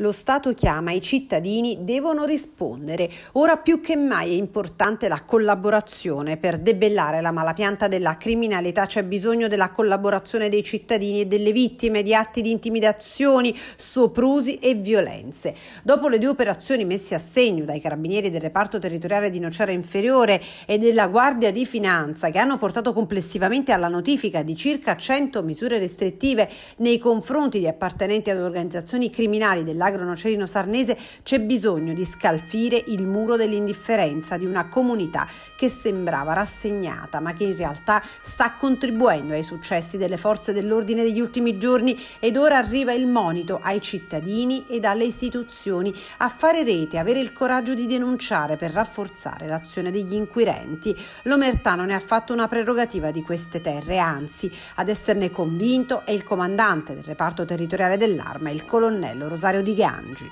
Lo Stato chiama, i cittadini devono rispondere. Ora più che mai è importante la collaborazione. Per debellare la malapianta della criminalità c'è bisogno della collaborazione dei cittadini e delle vittime di atti di intimidazioni, soprusi e violenze. Dopo le due operazioni messe a segno dai carabinieri del reparto territoriale di Nocera Inferiore e della Guardia di Finanza, che hanno portato complessivamente alla notifica di circa 100 misure restrittive nei confronti di appartenenti ad organizzazioni criminali della dell'agro nocerino sarnese c'è bisogno di scalfire il muro dell'indifferenza di una comunità che sembrava rassegnata ma che in realtà sta contribuendo ai successi delle forze dell'ordine degli ultimi giorni ed ora arriva il monito ai cittadini e alle istituzioni a fare rete, avere il coraggio di denunciare per rafforzare l'azione degli inquirenti. L'Omertà non è affatto una prerogativa di queste terre, anzi ad esserne convinto è il comandante del reparto territoriale dell'arma, il colonnello Rosario Di Gangi.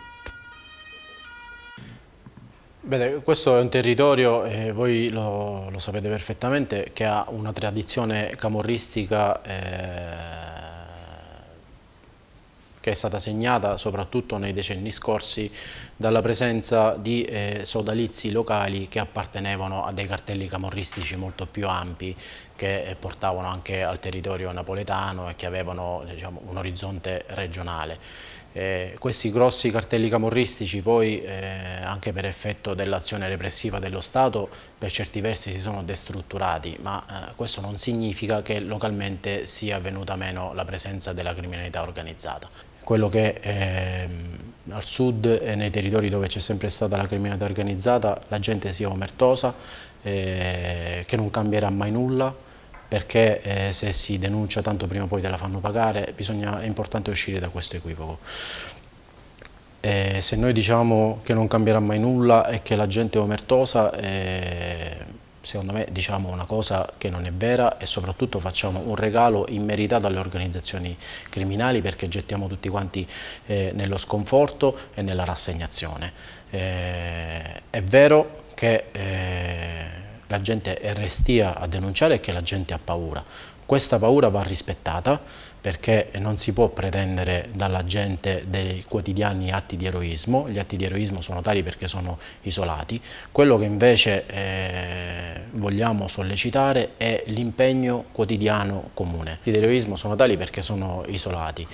Bene, questo è un territorio, eh, voi lo, lo, sapete perfettamente, che ha una tradizione camorristica eh, che è stata segnata soprattutto nei decenni scorsi dalla presenza di eh, sodalizi locali che appartenevano a dei cartelli camorristici molto più ampi che eh, portavano anche al territorio napoletano e che avevano diciamo, un orizzonte regionale. Eh, questi grossi cartelli camorristici poi eh, anche per effetto dell'azione repressiva dello Stato per certi versi si sono destrutturati ma eh, questo non significa che localmente sia venuta meno la presenza della criminalità organizzata. Quello che ehm, al sud e nei territori dove c'è sempre stata la criminalità organizzata la gente sia omertosa, eh, che non cambierà mai nulla, perché eh, se si denuncia tanto prima o poi te la fanno pagare, bisogna, è importante uscire da questo equivoco. Eh, se noi diciamo che non cambierà mai nulla e che la gente è omertosa, eh, secondo me diciamo una cosa che non è vera e soprattutto facciamo un regalo immeritato alle organizzazioni criminali perché gettiamo tutti quanti eh, nello sconforto e nella rassegnazione. Eh, è vero che eh, la gente è restia a denunciare e che la gente ha paura. Questa paura va rispettata perché non si può pretendere dalla gente dei quotidiani atti di eroismo, gli atti di eroismo sono tali perché sono isolati, quello che invece eh, vogliamo sollecitare è l'impegno quotidiano comune. Gli atti di eroismo sono tali perché sono isolati,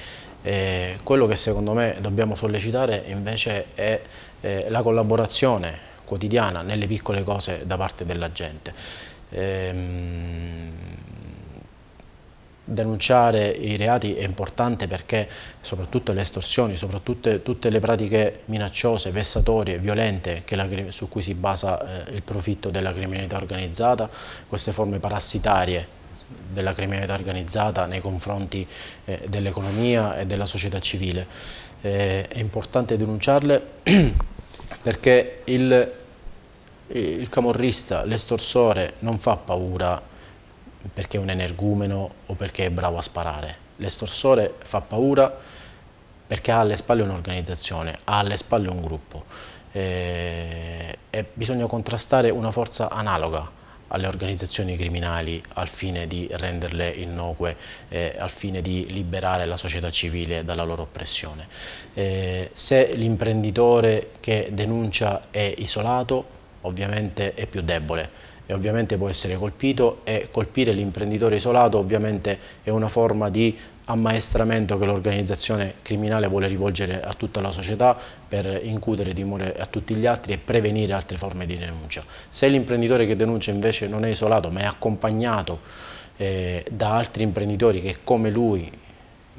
eh, quello che secondo me dobbiamo sollecitare invece è eh, la collaborazione quotidiana, nelle piccole cose da parte della gente. Ehm, denunciare i reati è importante perché soprattutto le estorsioni, soprattutto tutte le pratiche minacciose, vessatorie, violente la, su cui si basa eh, il profitto della criminalità organizzata, queste forme parassitarie della criminalità organizzata nei confronti eh, dell'economia e della società civile. Eh, è importante denunciarle perché il il camorrista, l'estorsore non fa paura perché è un energumeno o perché è bravo a sparare. L'estorsore fa paura perché ha alle spalle un'organizzazione, ha alle spalle un gruppo eh, e bisogna contrastare una forza analoga alle organizzazioni criminali al fine di renderle innocue, eh, al fine di liberare la società civile dalla loro oppressione. Eh, se l'imprenditore che denuncia è isolato, ovviamente è più debole e ovviamente può essere colpito e colpire l'imprenditore isolato ovviamente è una forma di ammaestramento che l'organizzazione criminale vuole rivolgere a tutta la società per incutere timore a tutti gli altri e prevenire altre forme di denuncia. Se l'imprenditore che denuncia invece non è isolato ma è accompagnato eh, da altri imprenditori che come lui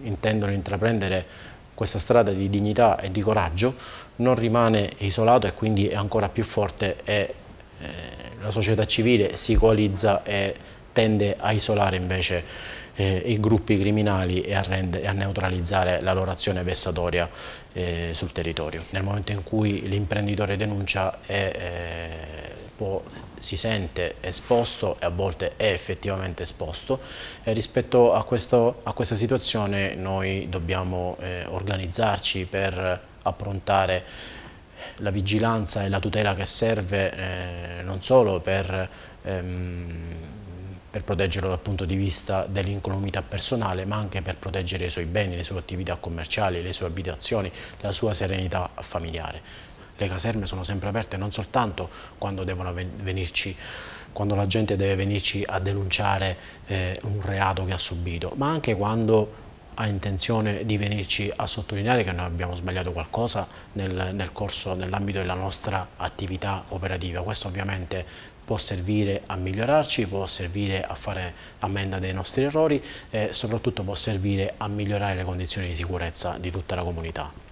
intendono intraprendere questa strada di dignità e di coraggio non rimane isolato e quindi è ancora più forte e eh, la società civile si coalizza e tende a isolare invece eh, i gruppi criminali e a, rende, a, neutralizzare la loro azione vessatoria eh, sul territorio. Nel momento in cui l'imprenditore denuncia è può, si sente esposto e a volte è effettivamente esposto. E rispetto a, questo, a, questa situazione noi dobbiamo eh, organizzarci per approntare la vigilanza e la tutela che serve eh, non solo per, ehm, per, proteggerlo dal punto di vista dell'incolumità personale, ma anche per proteggere i suoi beni, le sue attività commerciali, le sue abitazioni, la sua serenità familiare le caserme sono sempre aperte, non soltanto quando, venirci, quando la gente deve venirci a denunciare eh, un reato che ha subito, ma anche quando ha intenzione di venirci a sottolineare che noi abbiamo sbagliato qualcosa nel, nel corso, nell'ambito della nostra attività operativa. Questo ovviamente può servire a migliorarci, può servire a fare ammenda dei nostri errori e soprattutto può servire a migliorare le condizioni di sicurezza di tutta la comunità.